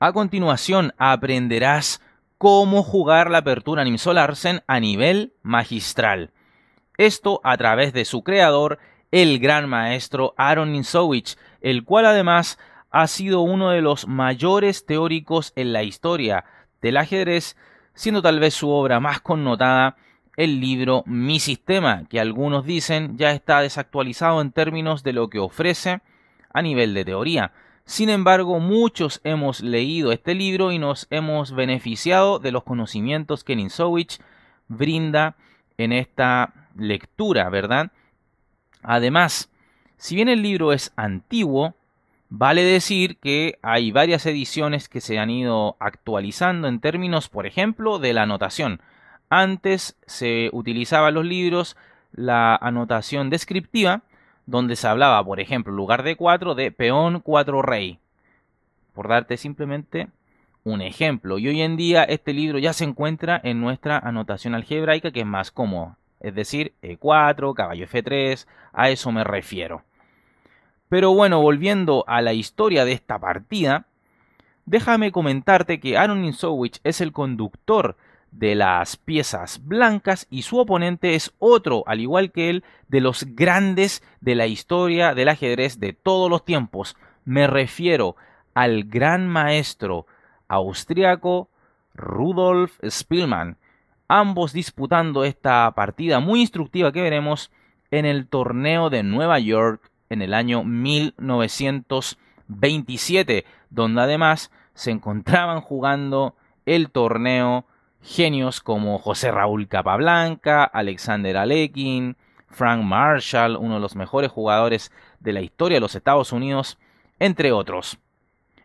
A continuación aprenderás cómo jugar la apertura Nim Solarsen a nivel magistral. Esto a través de su creador, el gran maestro Aaron Ninsowich, el cual además ha sido uno de los mayores teóricos en la historia del ajedrez, siendo tal vez su obra más connotada el libro Mi Sistema, que algunos dicen ya está desactualizado en términos de lo que ofrece a nivel de teoría. Sin embargo, muchos hemos leído este libro y nos hemos beneficiado de los conocimientos que Ninsowich brinda en esta lectura, ¿verdad? Además, si bien el libro es antiguo, vale decir que hay varias ediciones que se han ido actualizando en términos, por ejemplo, de la anotación. Antes se utilizaban los libros la anotación descriptiva, donde se hablaba, por ejemplo, en lugar de 4, de peón 4 rey. Por darte simplemente un ejemplo. Y hoy en día este libro ya se encuentra en nuestra anotación algebraica que es más cómodo. Es decir, E4, caballo F3, a eso me refiero. Pero bueno, volviendo a la historia de esta partida, déjame comentarte que Aaron Insowich es el conductor de las piezas blancas y su oponente es otro, al igual que él, de los grandes de la historia del ajedrez de todos los tiempos. Me refiero al gran maestro austriaco Rudolf Spielmann, ambos disputando esta partida muy instructiva que veremos en el torneo de Nueva York en el año 1927, donde además se encontraban jugando el torneo Genios como José Raúl Capablanca, Alexander Alekin, Frank Marshall, uno de los mejores jugadores de la historia de los Estados Unidos, entre otros.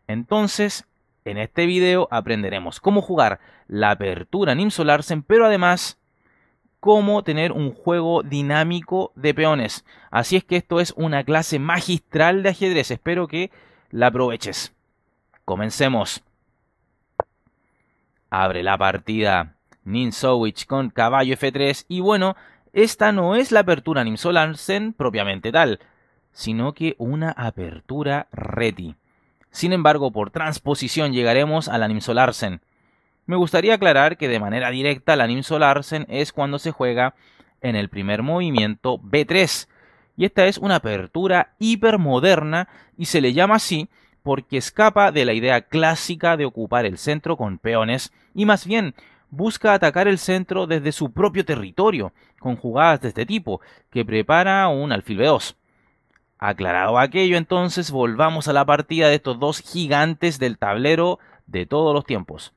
Entonces, en este video aprenderemos cómo jugar la apertura en Solarsen, pero además cómo tener un juego dinámico de peones. Así es que esto es una clase magistral de ajedrez, espero que la aproveches. Comencemos. Abre la partida Sowitch con caballo F3 y bueno, esta no es la apertura Nimsolarsen propiamente tal, sino que una apertura reti. Sin embargo, por transposición llegaremos a la Nimsolarsen. Me gustaría aclarar que de manera directa la Nimsolarsen es cuando se juega en el primer movimiento B3, y esta es una apertura hipermoderna y se le llama así porque escapa de la idea clásica de ocupar el centro con peones y más bien busca atacar el centro desde su propio territorio, con jugadas de este tipo, que prepara un alfil B2. Aclarado aquello, entonces volvamos a la partida de estos dos gigantes del tablero de todos los tiempos.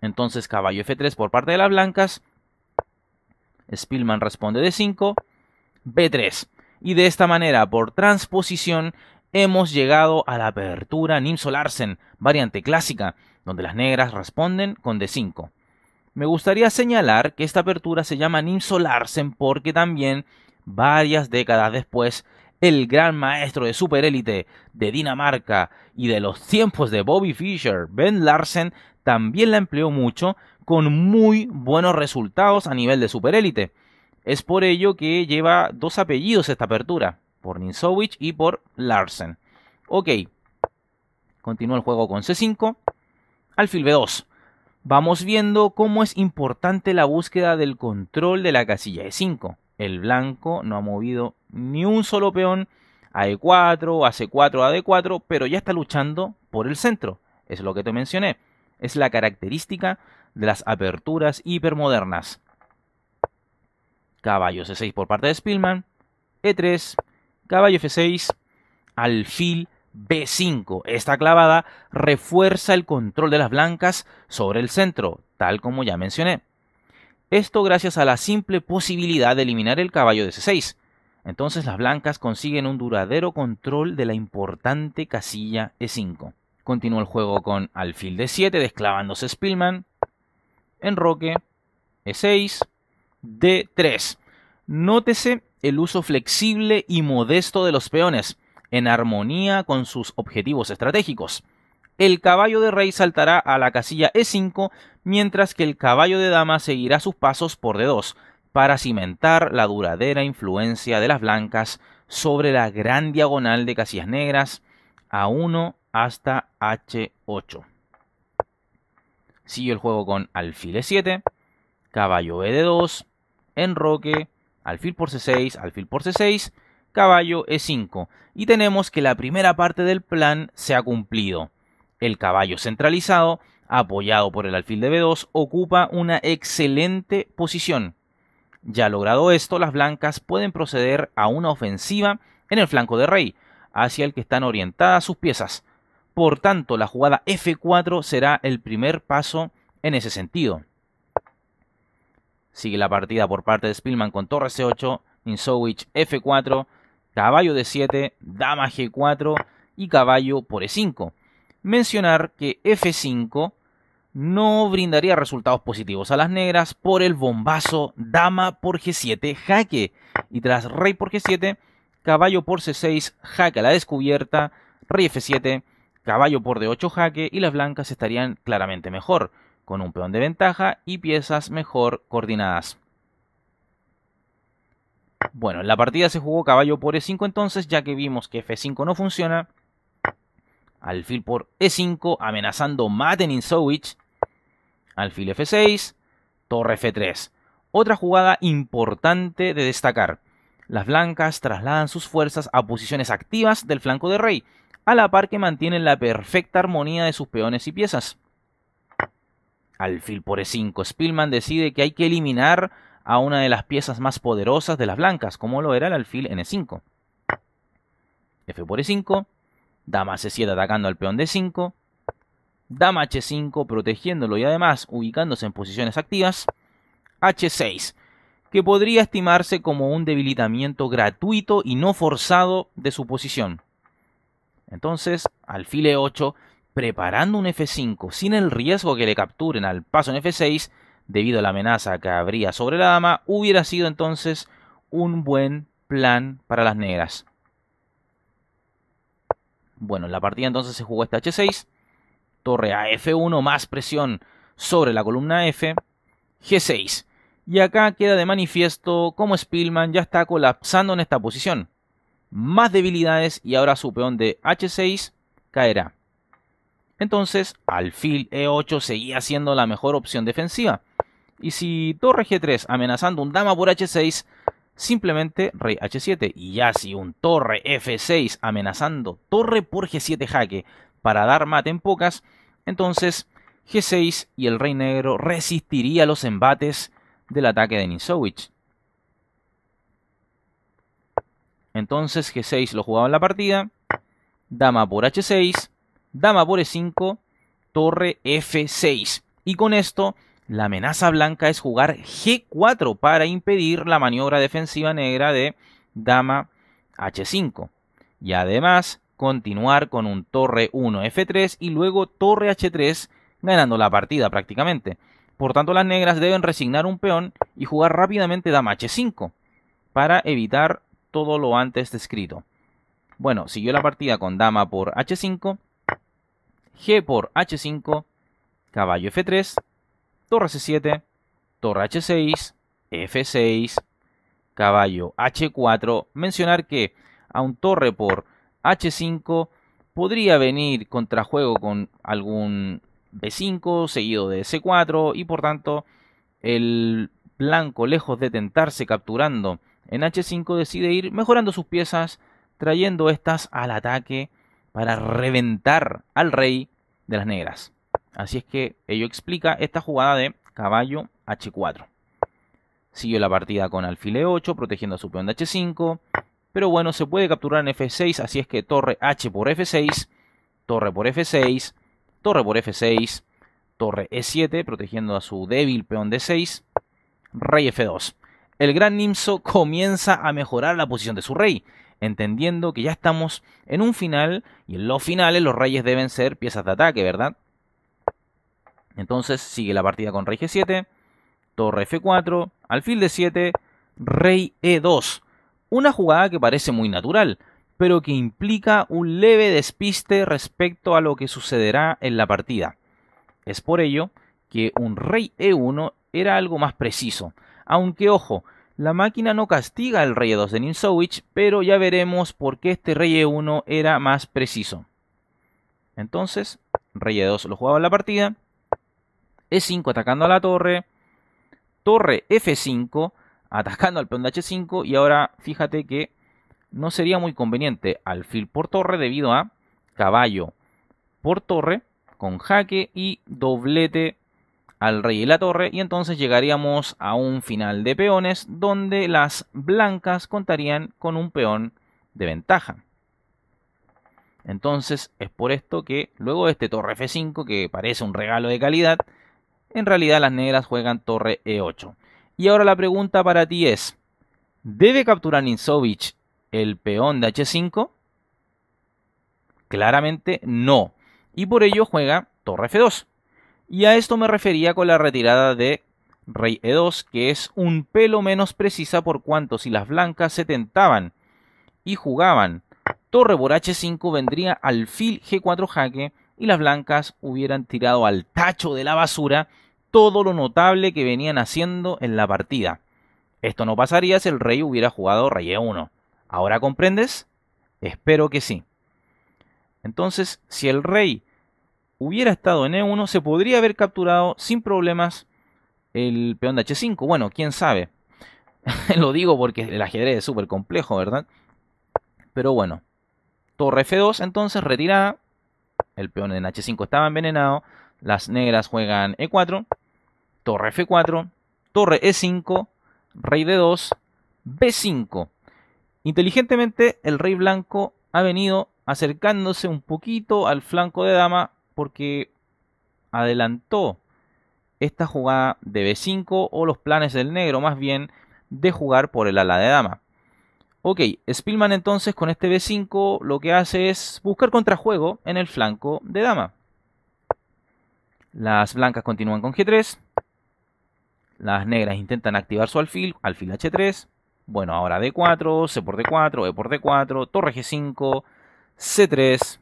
Entonces caballo F3 por parte de las blancas. Spillman responde D5, B3. Y de esta manera, por transposición, hemos llegado a la apertura Nimso Larsen, variante clásica, donde las negras responden con D5. Me gustaría señalar que esta apertura se llama Nimso Larsen porque también, varias décadas después, el gran maestro de superélite de Dinamarca y de los tiempos de Bobby Fischer, Ben Larsen, también la empleó mucho con muy buenos resultados a nivel de superélite. Es por ello que lleva dos apellidos esta apertura por Ninsowich y por Larsen. Ok, continúa el juego con C5, alfil B2. Vamos viendo cómo es importante la búsqueda del control de la casilla E5. El blanco no ha movido ni un solo peón a E4, a C4, a D4, pero ya está luchando por el centro. Es lo que te mencioné. Es la característica de las aperturas hipermodernas. Caballo C6 por parte de Spielman. E3, Caballo F6, alfil B5. Esta clavada refuerza el control de las blancas sobre el centro, tal como ya mencioné. Esto gracias a la simple posibilidad de eliminar el caballo de C6. Entonces las blancas consiguen un duradero control de la importante casilla E5. Continúa el juego con alfil D7 desclavándose Spillman, enroque, E6, D3. Nótese el uso flexible y modesto de los peones, en armonía con sus objetivos estratégicos. El caballo de rey saltará a la casilla E5, mientras que el caballo de dama seguirá sus pasos por D2, para cimentar la duradera influencia de las blancas sobre la gran diagonal de casillas negras, A1 hasta H8. Sigue el juego con alfil E7, caballo E2, enroque, alfil por c6, alfil por c6, caballo e5. Y tenemos que la primera parte del plan se ha cumplido. El caballo centralizado, apoyado por el alfil de b2, ocupa una excelente posición. Ya logrado esto, las blancas pueden proceder a una ofensiva en el flanco de rey, hacia el que están orientadas sus piezas. Por tanto, la jugada f4 será el primer paso en ese sentido. Sigue la partida por parte de Spillman con torre C8, Insowich F4, caballo D7, dama G4 y caballo por E5. Mencionar que F5 no brindaría resultados positivos a las negras por el bombazo dama por G7 jaque y tras rey por G7 caballo por C6 jaque a la descubierta rey F7 caballo por D8 jaque y las blancas estarían claramente mejor con un peón de ventaja y piezas mejor coordinadas. Bueno, la partida se jugó caballo por E5 entonces, ya que vimos que F5 no funciona. Alfil por E5, amenazando Maten Sowich. Alfil F6, torre F3. Otra jugada importante de destacar. Las blancas trasladan sus fuerzas a posiciones activas del flanco de rey, a la par que mantienen la perfecta armonía de sus peones y piezas. Alfil por E5. Spielman decide que hay que eliminar a una de las piezas más poderosas de las blancas, como lo era el alfil n 5 e F por E5. Dama C7 atacando al peón D5. Dama H5 protegiéndolo y además ubicándose en posiciones activas. H6, que podría estimarse como un debilitamiento gratuito y no forzado de su posición. Entonces, alfil E8 preparando un F5 sin el riesgo que le capturen al paso en F6 debido a la amenaza que habría sobre la dama, hubiera sido entonces un buen plan para las negras. Bueno, en la partida entonces se jugó esta H6, torre a F1 más presión sobre la columna F, G6. Y acá queda de manifiesto cómo Spielman ya está colapsando en esta posición. Más debilidades y ahora su peón de H6 caerá. Entonces, alfil e8 seguía siendo la mejor opción defensiva. Y si torre g3 amenazando un dama por h6, simplemente rey h7. Y ya si un torre f6 amenazando torre por g7 jaque para dar mate en pocas, entonces g6 y el rey negro resistiría los embates del ataque de Nisowicz. Entonces g6 lo jugaba en la partida, dama por h6, dama por e5, torre f6. Y con esto, la amenaza blanca es jugar g4 para impedir la maniobra defensiva negra de dama h5. Y además, continuar con un torre 1 f3 y luego torre h3 ganando la partida prácticamente. Por tanto, las negras deben resignar un peón y jugar rápidamente dama h5 para evitar todo lo antes descrito. Bueno, siguió la partida con dama por h5 G por H5, caballo F3, torre C7, torre H6, F6, caballo H4. Mencionar que a un torre por H5 podría venir contrajuego con algún B5 seguido de C4 y por tanto el blanco lejos de tentarse capturando en H5 decide ir mejorando sus piezas trayendo estas al ataque para reventar al rey de las negras. Así es que ello explica esta jugada de caballo h4. Siguió la partida con alfil e8, protegiendo a su peón de h5. Pero bueno, se puede capturar en f6, así es que torre h por f6, torre por f6, torre por f6, torre e7, protegiendo a su débil peón de 6, rey f2. El gran Nimso comienza a mejorar la posición de su rey entendiendo que ya estamos en un final y en los finales los reyes deben ser piezas de ataque, ¿verdad? Entonces sigue la partida con rey G7, torre F4, alfil de 7 rey E2. Una jugada que parece muy natural, pero que implica un leve despiste respecto a lo que sucederá en la partida. Es por ello que un rey E1 era algo más preciso, aunque ojo, la máquina no castiga al rey 2 e de Ninzowich, pero ya veremos por qué este rey 1 e era más preciso. Entonces, rey 2 e lo jugaba en la partida. E5 atacando a la torre. Torre F5 atacando al peón de H5. Y ahora fíjate que no sería muy conveniente alfil por torre debido a caballo por torre con jaque y doblete al rey y la torre y entonces llegaríamos a un final de peones donde las blancas contarían con un peón de ventaja. Entonces es por esto que luego de este torre F5 que parece un regalo de calidad, en realidad las negras juegan torre E8. Y ahora la pregunta para ti es, ¿debe capturar Ninsovich el peón de H5? Claramente no. Y por ello juega torre F2. Y a esto me refería con la retirada de rey e2, que es un pelo menos precisa por cuanto si las blancas se tentaban y jugaban torre por h5 vendría fil g4 jaque y las blancas hubieran tirado al tacho de la basura todo lo notable que venían haciendo en la partida. Esto no pasaría si el rey hubiera jugado rey e1. ¿Ahora comprendes? Espero que sí. Entonces, si el rey hubiera estado en E1, se podría haber capturado sin problemas el peón de H5. Bueno, quién sabe. Lo digo porque el ajedrez es súper complejo, ¿verdad? Pero bueno. Torre F2, entonces retirada. El peón en H5 estaba envenenado. Las negras juegan E4. Torre F4. Torre E5. Rey D2. B5. Inteligentemente el rey blanco ha venido acercándose un poquito al flanco de dama porque adelantó esta jugada de B5 o los planes del negro más bien de jugar por el ala de dama. Ok, Spillman entonces con este B5 lo que hace es buscar contrajuego en el flanco de dama. Las blancas continúan con G3. Las negras intentan activar su alfil, alfil H3. Bueno, ahora D4, C por D4, E por D4, torre G5, C3,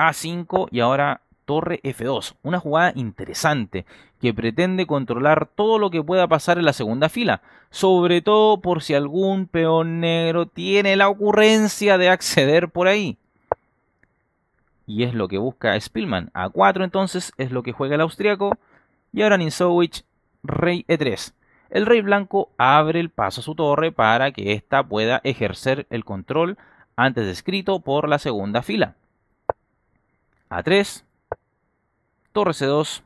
A5 y ahora torre F2. Una jugada interesante que pretende controlar todo lo que pueda pasar en la segunda fila, sobre todo por si algún peón negro tiene la ocurrencia de acceder por ahí. Y es lo que busca Spielman A4 entonces es lo que juega el austriaco. Y ahora Ninsowich, rey E3. El rey blanco abre el paso a su torre para que ésta pueda ejercer el control antes descrito por la segunda fila. A3, torre C2,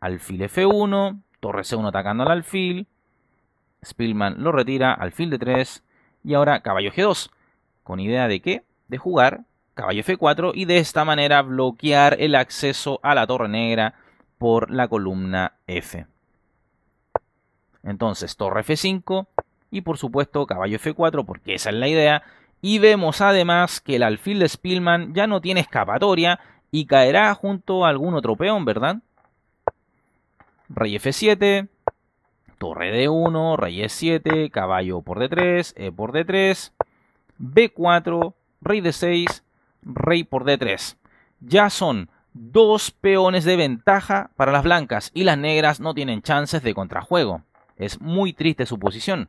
alfil F1, torre C1 atacando al alfil, Spillman lo retira, alfil D3 y ahora caballo G2, con idea de qué? De jugar caballo F4 y de esta manera bloquear el acceso a la torre negra por la columna F. Entonces, torre F5 y por supuesto caballo F4 porque esa es la idea. Y vemos además que el alfil de Spillman ya no tiene escapatoria y caerá junto a algún otro peón, ¿verdad? Rey F7, torre D1, rey E7, caballo por D3, E por D3, B4, rey D6, rey por D3. Ya son dos peones de ventaja para las blancas y las negras no tienen chances de contrajuego. Es muy triste su posición.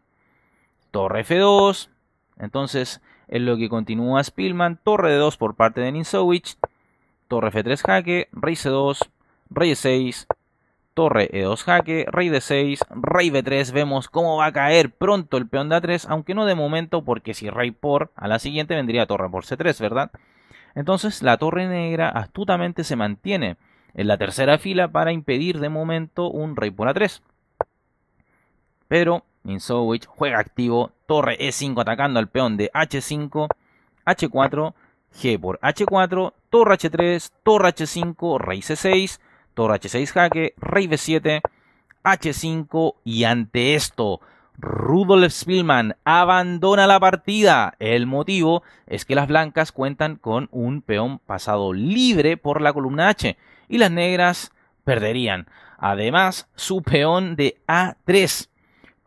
Torre F2, entonces en lo que continúa Spillman, torre D2 por parte de Ninsowich torre f3 jaque, rey c2, rey e6, torre e2 jaque, rey d6, rey b3, vemos cómo va a caer pronto el peón de a3, aunque no de momento porque si rey por, a la siguiente vendría torre por c3, ¿verdad? Entonces la torre negra astutamente se mantiene en la tercera fila para impedir de momento un rey por a3. Pero Minsowich juega activo, torre e5 atacando al peón de h5, h4, G por H4, torre H3, torre H5, rey C6, torre H6 jaque, rey B7, H5 y ante esto Rudolf Spielmann abandona la partida. El motivo es que las blancas cuentan con un peón pasado libre por la columna H y las negras perderían. Además, su peón de A3.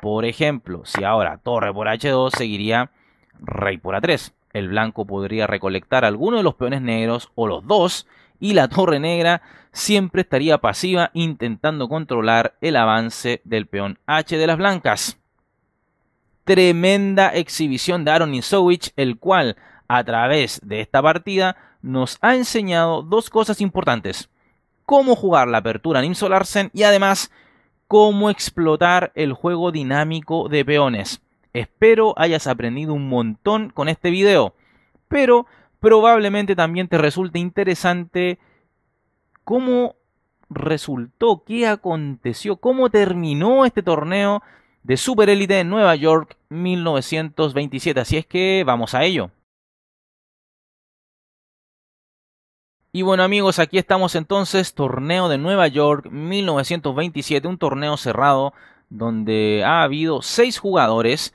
Por ejemplo, si ahora torre por H2 seguiría rey por A3. El blanco podría recolectar alguno de los peones negros o los dos y la torre negra siempre estaría pasiva intentando controlar el avance del peón H de las blancas. Tremenda exhibición de Aaron sowich el cual a través de esta partida nos ha enseñado dos cosas importantes. Cómo jugar la apertura en y además cómo explotar el juego dinámico de peones. Espero hayas aprendido un montón con este video, pero probablemente también te resulte interesante cómo resultó, qué aconteció, cómo terminó este torneo de Super Elite en Nueva York 1927. Así es que vamos a ello. Y bueno amigos, aquí estamos entonces, torneo de Nueva York 1927, un torneo cerrado donde ha habido seis jugadores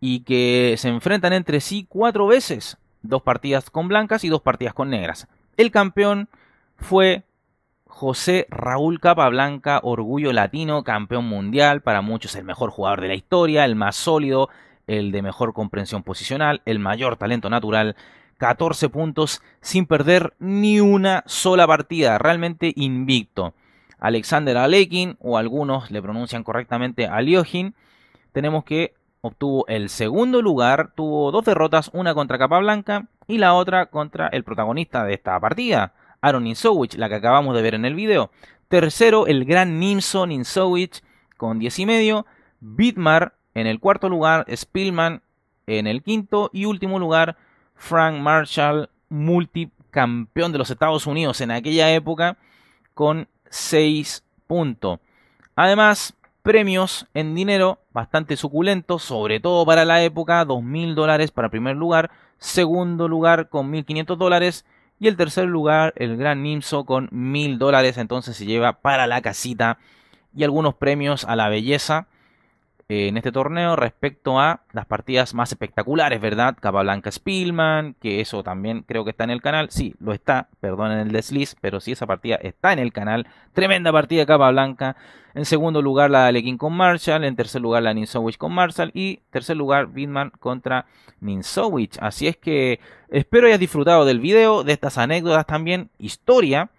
y que se enfrentan entre sí cuatro veces, dos partidas con blancas y dos partidas con negras. El campeón fue José Raúl Capablanca, orgullo latino, campeón mundial, para muchos el mejor jugador de la historia, el más sólido, el de mejor comprensión posicional, el mayor talento natural, 14 puntos sin perder ni una sola partida, realmente invicto. Alexander Alekin, o algunos le pronuncian correctamente Aliojin, tenemos que obtuvo el segundo lugar, tuvo dos derrotas, una contra Capa Blanca y la otra contra el protagonista de esta partida, Aaron Insowich, la que acabamos de ver en el video. Tercero, el gran Nimson Insowich con 10 y medio, Bitmar en el cuarto lugar, Spillman en el quinto y último lugar, Frank Marshall, multicampeón de los Estados Unidos en aquella época, con 6 puntos. Además, premios en dinero bastante suculentos, sobre todo para la época, 2.000 dólares para primer lugar, segundo lugar con 1.500 dólares y el tercer lugar el Gran Nimso con 1.000 dólares, entonces se lleva para la casita y algunos premios a la belleza eh, en este torneo respecto a las partidas más espectaculares, ¿verdad? Capablanca Spillman, que eso también creo que está en el canal. Sí, lo está, perdonen el desliz, pero sí esa partida está en el canal. Tremenda partida de Capablanca. En segundo lugar la de Alekin con Marshall, en tercer lugar la Ninsowich con Marshall y tercer lugar Bitman contra Ninsowich. Así es que espero hayas disfrutado del video, de estas anécdotas también, historia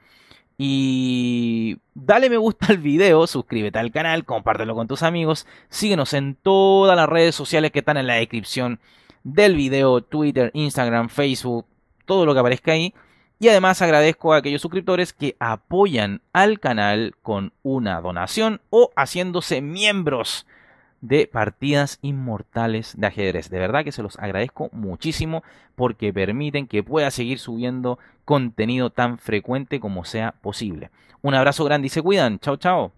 y dale me gusta al video, suscríbete al canal, compártelo con tus amigos, síguenos en todas las redes sociales que están en la descripción del video, Twitter, Instagram, Facebook, todo lo que aparezca ahí. Y además agradezco a aquellos suscriptores que apoyan al canal con una donación o haciéndose miembros de partidas inmortales de ajedrez. De verdad que se los agradezco muchísimo porque permiten que pueda seguir subiendo contenido tan frecuente como sea posible. Un abrazo grande y se cuidan. Chao, chao.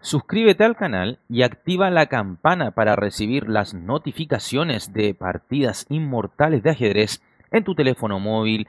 Suscríbete al canal y activa la campana para recibir las notificaciones de partidas inmortales de ajedrez en tu teléfono móvil